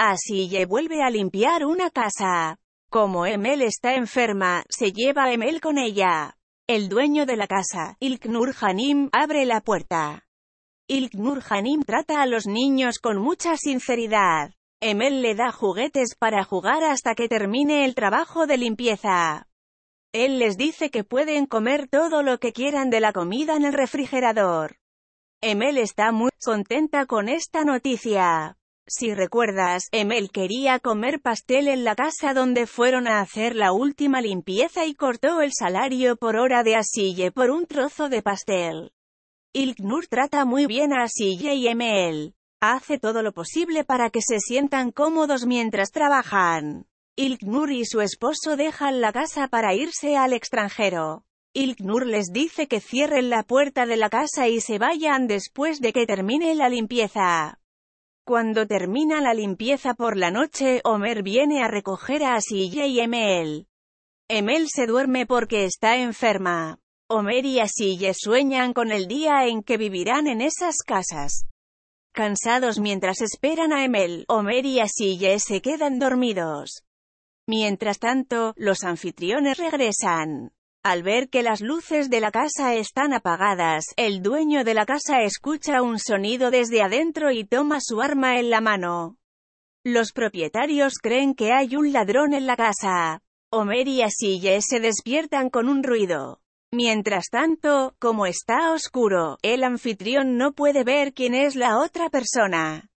Así y vuelve a limpiar una casa. Como Emel está enferma, se lleva a Emel con ella. El dueño de la casa, Ilknur Hanim, abre la puerta. Ilknur Hanim trata a los niños con mucha sinceridad. Emel le da juguetes para jugar hasta que termine el trabajo de limpieza. Él les dice que pueden comer todo lo que quieran de la comida en el refrigerador. Emel está muy contenta con esta noticia. Si recuerdas, Emel quería comer pastel en la casa donde fueron a hacer la última limpieza y cortó el salario por hora de Asille por un trozo de pastel. Ilknur trata muy bien a Asille y Emel. Hace todo lo posible para que se sientan cómodos mientras trabajan. Ilknur y su esposo dejan la casa para irse al extranjero. Ilknur les dice que cierren la puerta de la casa y se vayan después de que termine la limpieza. Cuando termina la limpieza por la noche, Homer viene a recoger a Asille y Emel. Emel se duerme porque está enferma. Homer y Asille sueñan con el día en que vivirán en esas casas. Cansados mientras esperan a Emel, Homer y Asille se quedan dormidos. Mientras tanto, los anfitriones regresan. Al ver que las luces de la casa están apagadas, el dueño de la casa escucha un sonido desde adentro y toma su arma en la mano. Los propietarios creen que hay un ladrón en la casa. Homer y Asille se despiertan con un ruido. Mientras tanto, como está oscuro, el anfitrión no puede ver quién es la otra persona.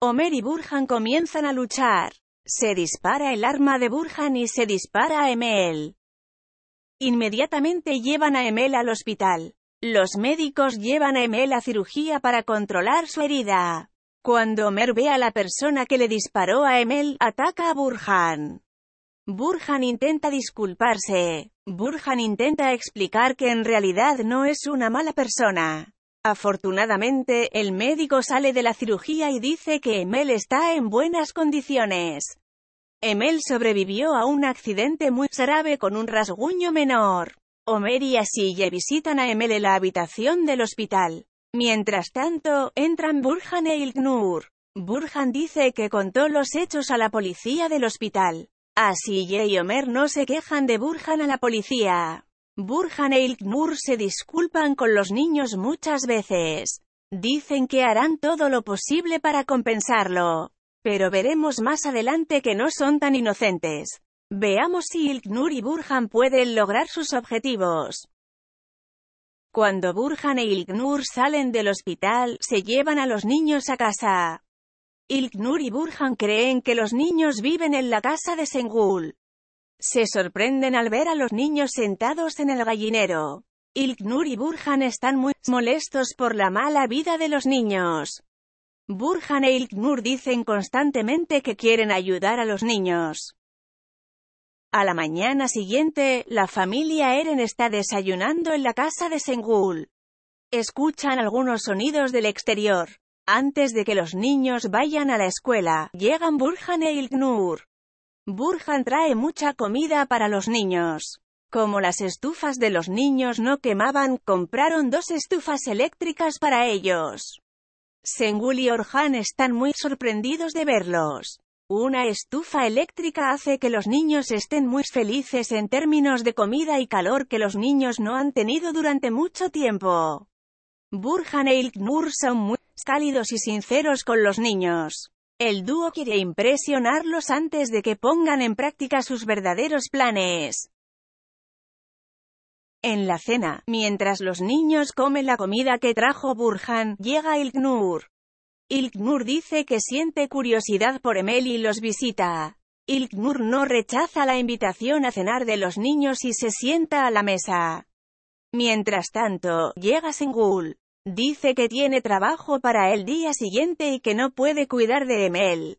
Homer y Burhan comienzan a luchar. Se dispara el arma de Burhan y se dispara a Emel. Inmediatamente llevan a Emel al hospital. Los médicos llevan a Emel a cirugía para controlar su herida. Cuando Mer ve a la persona que le disparó a Emel, ataca a Burhan. Burhan intenta disculparse. Burhan intenta explicar que en realidad no es una mala persona. Afortunadamente, el médico sale de la cirugía y dice que Emel está en buenas condiciones. Emel sobrevivió a un accidente muy grave con un rasguño menor. Homer y Asiye visitan a Emel en la habitación del hospital. Mientras tanto, entran Burhan e Ilknur. Burhan dice que contó los hechos a la policía del hospital. Asiye y Homer no se quejan de Burhan a la policía. Burhan e Ilknur se disculpan con los niños muchas veces. Dicen que harán todo lo posible para compensarlo. Pero veremos más adelante que no son tan inocentes. Veamos si Ilknur y Burhan pueden lograr sus objetivos. Cuando Burhan e Ilknur salen del hospital, se llevan a los niños a casa. Ilknur y Burhan creen que los niños viven en la casa de Sengul. Se sorprenden al ver a los niños sentados en el gallinero. Ilknur y Burhan están muy molestos por la mala vida de los niños. Burhan e Ilknur dicen constantemente que quieren ayudar a los niños. A la mañana siguiente, la familia Eren está desayunando en la casa de Sengul. Escuchan algunos sonidos del exterior. Antes de que los niños vayan a la escuela, llegan Burhan e Ilknur. Burhan trae mucha comida para los niños. Como las estufas de los niños no quemaban, compraron dos estufas eléctricas para ellos. Sengul y Orhan están muy sorprendidos de verlos. Una estufa eléctrica hace que los niños estén muy felices en términos de comida y calor que los niños no han tenido durante mucho tiempo. Burhan e Ilknur son muy cálidos y sinceros con los niños. El dúo quiere impresionarlos antes de que pongan en práctica sus verdaderos planes. En la cena, mientras los niños comen la comida que trajo Burhan, llega Ilknur. Ilknur dice que siente curiosidad por Emel y los visita. Ilknur no rechaza la invitación a cenar de los niños y se sienta a la mesa. Mientras tanto, llega Singul. Dice que tiene trabajo para el día siguiente y que no puede cuidar de Emel.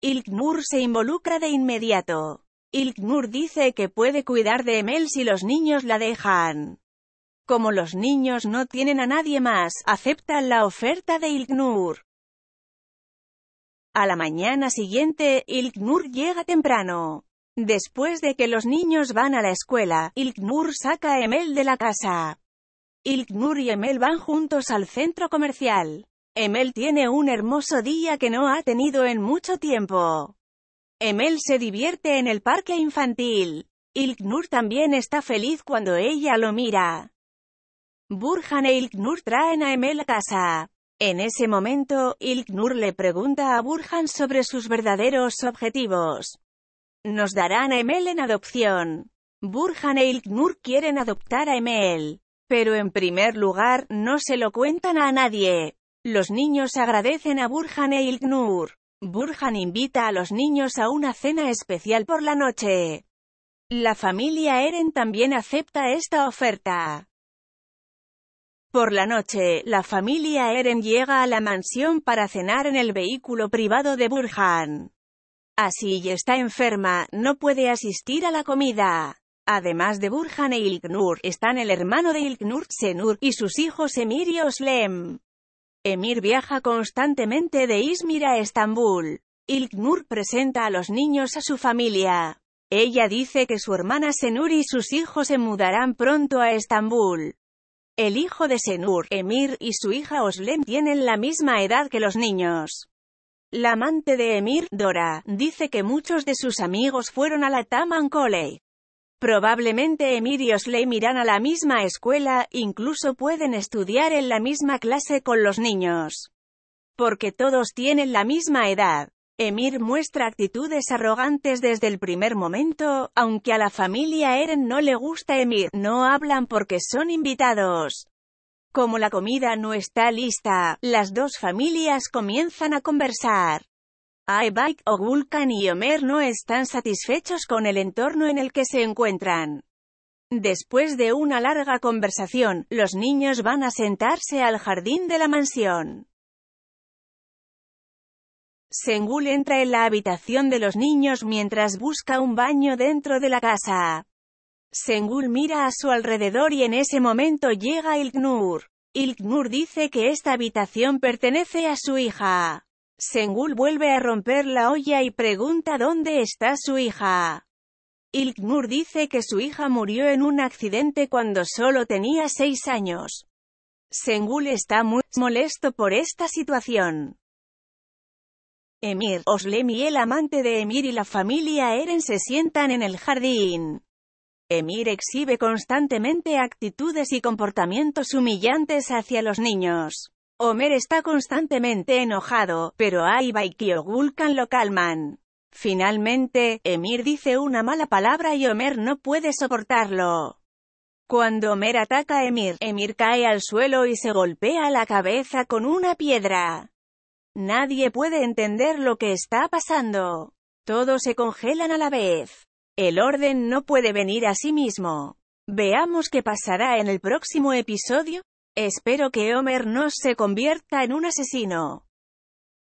Ilknur se involucra de inmediato. Ilknur dice que puede cuidar de Emel si los niños la dejan. Como los niños no tienen a nadie más, aceptan la oferta de Ilknur. A la mañana siguiente, Ilknur llega temprano. Después de que los niños van a la escuela, Ilknur saca a Emel de la casa. Ilknur y Emel van juntos al centro comercial. Emel tiene un hermoso día que no ha tenido en mucho tiempo. Emel se divierte en el parque infantil. Ilknur también está feliz cuando ella lo mira. Burhan e Ilknur traen a Emel a casa. En ese momento, Ilknur le pregunta a Burhan sobre sus verdaderos objetivos. Nos darán a Emel en adopción. Burhan e Ilknur quieren adoptar a Emel. Pero en primer lugar, no se lo cuentan a nadie. Los niños agradecen a Burhan e Ilknur. Burhan invita a los niños a una cena especial por la noche. La familia Eren también acepta esta oferta. Por la noche, la familia Eren llega a la mansión para cenar en el vehículo privado de Burhan. Así está enferma, no puede asistir a la comida. Además de Burhan e Ilknur, están el hermano de Ilknur, Senur, y sus hijos Emir y Oslem. Emir viaja constantemente de Izmir a Estambul. Ilknur presenta a los niños a su familia. Ella dice que su hermana Senur y sus hijos se mudarán pronto a Estambul. El hijo de Senur, Emir, y su hija Oslem tienen la misma edad que los niños. La amante de Emir, Dora, dice que muchos de sus amigos fueron a la Taman College. Probablemente Emir y Osley irán a la misma escuela, incluso pueden estudiar en la misma clase con los niños. Porque todos tienen la misma edad. Emir muestra actitudes arrogantes desde el primer momento, aunque a la familia Eren no le gusta Emir, no hablan porque son invitados. Como la comida no está lista, las dos familias comienzan a conversar iBike o y Homer no están satisfechos con el entorno en el que se encuentran. Después de una larga conversación, los niños van a sentarse al jardín de la mansión. Sengul entra en la habitación de los niños mientras busca un baño dentro de la casa. Sengul mira a su alrededor y en ese momento llega Ilknur. Ilknur dice que esta habitación pertenece a su hija. Sengul vuelve a romper la olla y pregunta dónde está su hija. Ilknur dice que su hija murió en un accidente cuando solo tenía seis años. Sengul está muy molesto por esta situación. Emir, Oslem y el amante de Emir y la familia Eren se sientan en el jardín. Emir exhibe constantemente actitudes y comportamientos humillantes hacia los niños. Homer está constantemente enojado, pero Aiba y Kyogulkan lo calman. Finalmente, Emir dice una mala palabra y Homer no puede soportarlo. Cuando Homer ataca a Emir, Emir cae al suelo y se golpea la cabeza con una piedra. Nadie puede entender lo que está pasando. Todos se congelan a la vez. El orden no puede venir a sí mismo. Veamos qué pasará en el próximo episodio. Espero que Homer no se convierta en un asesino.